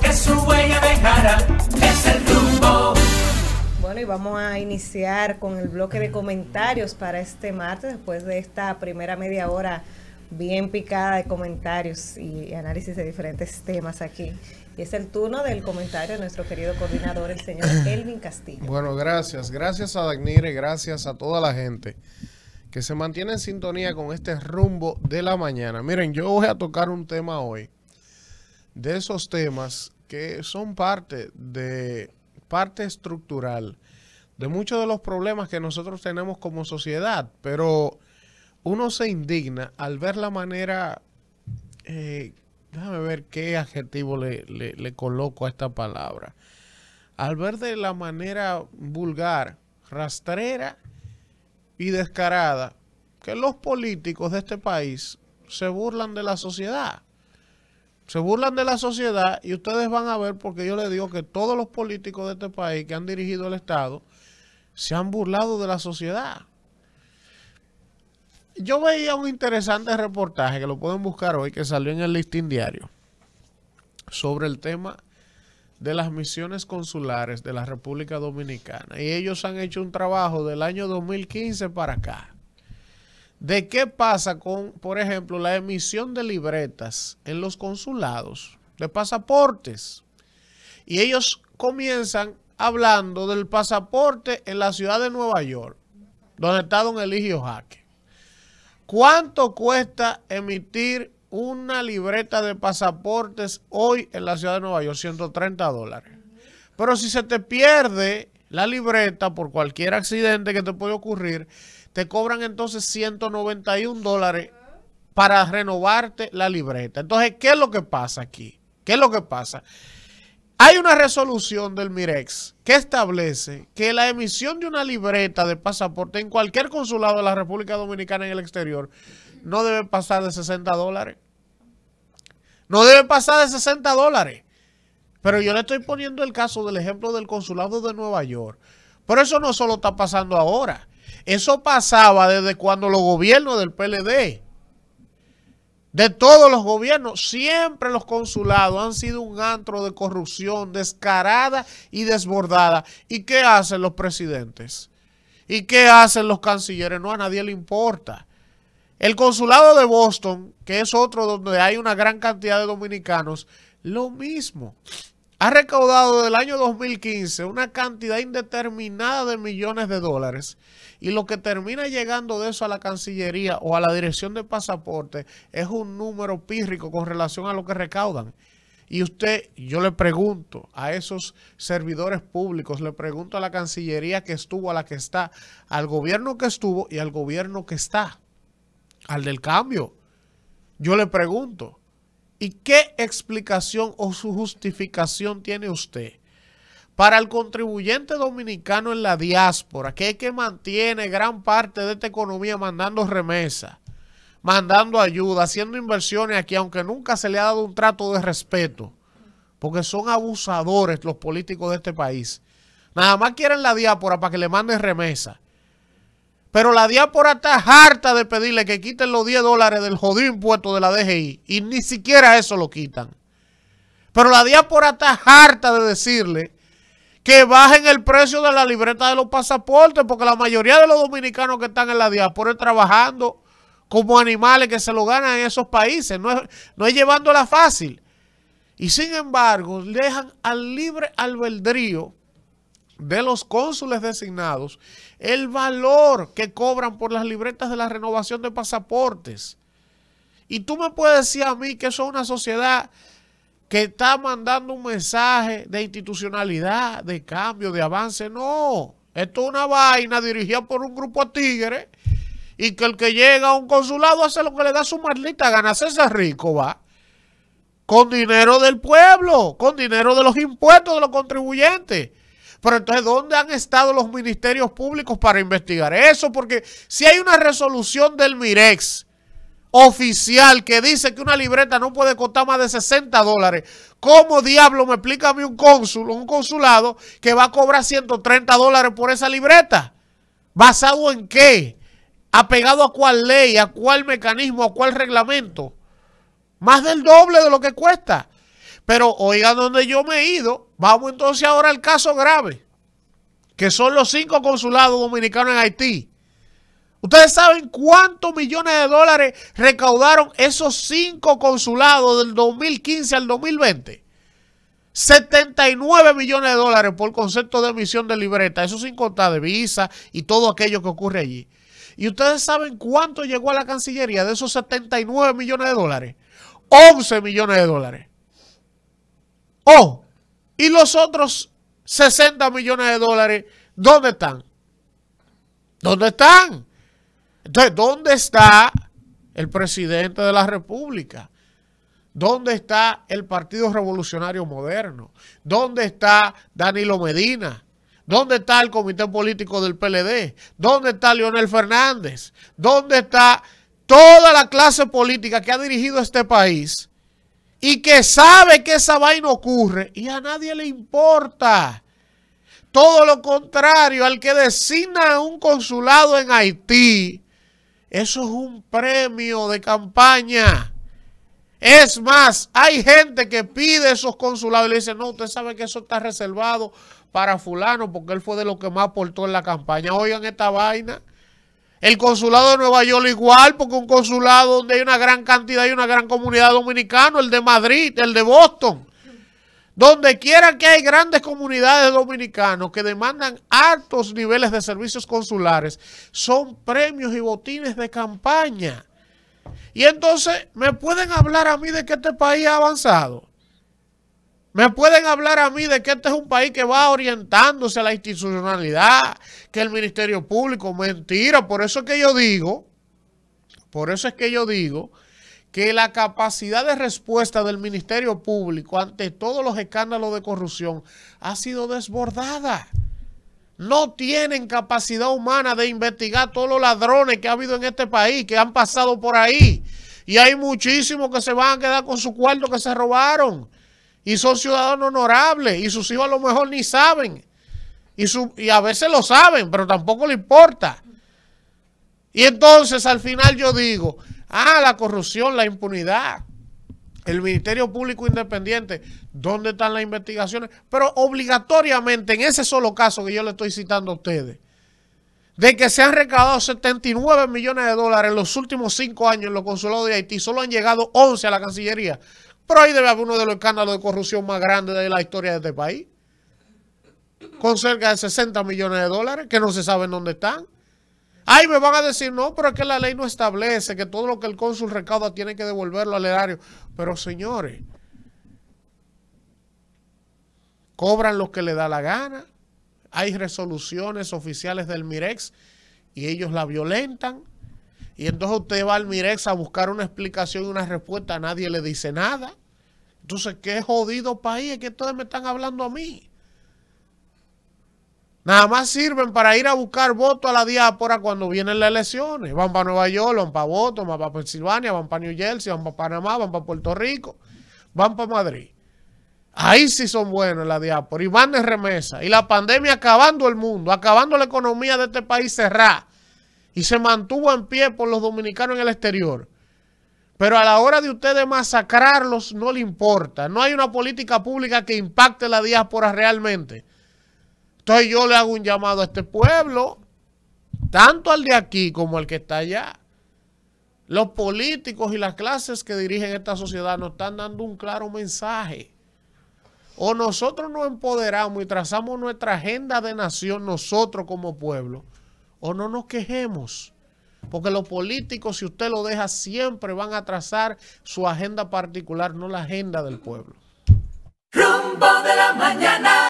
que su Bueno, y vamos a iniciar con el bloque de comentarios para este martes, después de esta primera media hora bien picada de comentarios y análisis de diferentes temas aquí. Y es el turno del comentario de nuestro querido coordinador, el señor Elvin Castillo. Bueno, gracias. Gracias a y gracias a toda la gente que se mantiene en sintonía con este rumbo de la mañana. Miren, yo voy a tocar un tema hoy de esos temas que son parte de parte estructural de muchos de los problemas que nosotros tenemos como sociedad, pero uno se indigna al ver la manera, eh, déjame ver qué adjetivo le, le coloco a esta palabra, al ver de la manera vulgar, rastrera y descarada que los políticos de este país se burlan de la sociedad se burlan de la sociedad y ustedes van a ver porque yo les digo que todos los políticos de este país que han dirigido el Estado se han burlado de la sociedad. Yo veía un interesante reportaje que lo pueden buscar hoy que salió en el listín diario sobre el tema de las misiones consulares de la República Dominicana y ellos han hecho un trabajo del año 2015 para acá de qué pasa con, por ejemplo, la emisión de libretas en los consulados de pasaportes. Y ellos comienzan hablando del pasaporte en la ciudad de Nueva York, donde está don Eligio Jaque. ¿Cuánto cuesta emitir una libreta de pasaportes hoy en la ciudad de Nueva York? 130 dólares. Pero si se te pierde la libreta por cualquier accidente que te puede ocurrir, te cobran entonces 191 dólares para renovarte la libreta. Entonces, ¿qué es lo que pasa aquí? ¿Qué es lo que pasa? Hay una resolución del MIREX que establece que la emisión de una libreta de pasaporte en cualquier consulado de la República Dominicana en el exterior no debe pasar de 60 dólares. No debe pasar de 60 dólares. Pero yo le estoy poniendo el caso del ejemplo del consulado de Nueva York. Pero eso no solo está pasando ahora. Eso pasaba desde cuando los gobiernos del PLD, de todos los gobiernos, siempre los consulados han sido un antro de corrupción descarada y desbordada. ¿Y qué hacen los presidentes? ¿Y qué hacen los cancilleres? No a nadie le importa. El consulado de Boston, que es otro donde hay una gran cantidad de dominicanos, lo mismo ha recaudado del año 2015 una cantidad indeterminada de millones de dólares y lo que termina llegando de eso a la Cancillería o a la Dirección de Pasaporte es un número pírrico con relación a lo que recaudan. Y usted, yo le pregunto a esos servidores públicos, le pregunto a la Cancillería que estuvo, a la que está, al gobierno que estuvo y al gobierno que está, al del cambio. Yo le pregunto, ¿Y qué explicación o su justificación tiene usted? Para el contribuyente dominicano en la diáspora, que es que mantiene gran parte de esta economía mandando remesas, mandando ayuda, haciendo inversiones aquí, aunque nunca se le ha dado un trato de respeto, porque son abusadores los políticos de este país. Nada más quieren la diáspora para que le manden remesa. Pero la diáspora está harta de pedirle que quiten los 10 dólares del jodido impuesto de la DGI. Y ni siquiera eso lo quitan. Pero la diáspora está harta de decirle que bajen el precio de la libreta de los pasaportes, porque la mayoría de los dominicanos que están en la diáspora es trabajando como animales que se lo ganan en esos países. No es, no es llevándola fácil. Y sin embargo, dejan al libre albedrío de los cónsules designados el valor que cobran por las libretas de la renovación de pasaportes. Y tú me puedes decir a mí que eso es una sociedad que está mandando un mensaje de institucionalidad, de cambio, de avance. No, esto es una vaina dirigida por un grupo de tigres y que el que llega a un consulado hace lo que le da su maldita gana, hacerse rico, va. Con dinero del pueblo, con dinero de los impuestos de los contribuyentes. Pero entonces, ¿dónde han estado los ministerios públicos para investigar eso? Porque si hay una resolución del Mirex oficial que dice que una libreta no puede costar más de 60 dólares, ¿cómo diablo me explica a mí un cónsul un consulado que va a cobrar 130 dólares por esa libreta? ¿Basado en qué? ¿Apegado a cuál ley, a cuál mecanismo, a cuál reglamento? Más del doble de lo que cuesta. Pero oiga donde yo me he ido, Vamos entonces ahora al caso grave, que son los cinco consulados dominicanos en Haití. Ustedes saben cuántos millones de dólares recaudaron esos cinco consulados del 2015 al 2020. 79 millones de dólares por concepto de emisión de libreta, eso sin contar de visa y todo aquello que ocurre allí. Y ustedes saben cuánto llegó a la Cancillería de esos 79 millones de dólares. 11 millones de dólares. Oh, ¿Y los otros 60 millones de dólares, dónde están? ¿Dónde están? Entonces, ¿dónde está el presidente de la República? ¿Dónde está el Partido Revolucionario Moderno? ¿Dónde está Danilo Medina? ¿Dónde está el comité político del PLD? ¿Dónde está Leonel Fernández? ¿Dónde está toda la clase política que ha dirigido este país y que sabe que esa vaina ocurre y a nadie le importa. Todo lo contrario, al que designa un consulado en Haití, eso es un premio de campaña. Es más, hay gente que pide esos consulados y le dice, no, usted sabe que eso está reservado para fulano porque él fue de los que más aportó en la campaña. Oigan esta vaina. El consulado de Nueva York igual, porque un consulado donde hay una gran cantidad y una gran comunidad dominicana, el de Madrid, el de Boston. Donde quiera que hay grandes comunidades dominicanos que demandan altos niveles de servicios consulares, son premios y botines de campaña. Y entonces, ¿me pueden hablar a mí de que este país ha avanzado? Me pueden hablar a mí de que este es un país que va orientándose a la institucionalidad, que el Ministerio Público, mentira. Por eso es que yo digo, por eso es que yo digo que la capacidad de respuesta del Ministerio Público ante todos los escándalos de corrupción ha sido desbordada. No tienen capacidad humana de investigar todos los ladrones que ha habido en este país, que han pasado por ahí. Y hay muchísimos que se van a quedar con su cuarto que se robaron y son ciudadanos honorables y sus hijos a lo mejor ni saben. Y, y a veces lo saben, pero tampoco le importa. Y entonces al final yo digo, ah, la corrupción, la impunidad, el Ministerio Público Independiente, ¿dónde están las investigaciones? Pero obligatoriamente en ese solo caso que yo le estoy citando a ustedes, de que se han recaudado 79 millones de dólares en los últimos cinco años en los consulados de Haití, solo han llegado 11 a la Cancillería. Pero ahí debe haber uno de los escándalos de corrupción más grandes de la historia de este país. Con cerca de 60 millones de dólares que no se sabe dónde están. Ahí me van a decir, no, pero es que la ley no establece que todo lo que el cónsul recauda tiene que devolverlo al erario. Pero señores, cobran lo que le da la gana. Hay resoluciones oficiales del MIREX y ellos la violentan. Y entonces usted va al Mirex a buscar una explicación y una respuesta, nadie le dice nada. Entonces, qué jodido país es que ustedes me están hablando a mí. Nada más sirven para ir a buscar votos a la diáspora cuando vienen las elecciones. Van para Nueva York, van para votos van para Pensilvania, van para New Jersey, van para Panamá, van para Puerto Rico, van para Madrid. Ahí sí son buenos la diáspora y van de remesa. Y la pandemia acabando el mundo, acabando la economía de este país cerrada y se mantuvo en pie por los dominicanos en el exterior. Pero a la hora de ustedes masacrarlos no le importa. No hay una política pública que impacte la diáspora realmente. Entonces yo le hago un llamado a este pueblo, tanto al de aquí como al que está allá. Los políticos y las clases que dirigen esta sociedad nos están dando un claro mensaje. O nosotros nos empoderamos y trazamos nuestra agenda de nación nosotros como pueblo o no nos quejemos. Porque los políticos, si usted lo deja, siempre van a trazar su agenda particular, no la agenda del pueblo.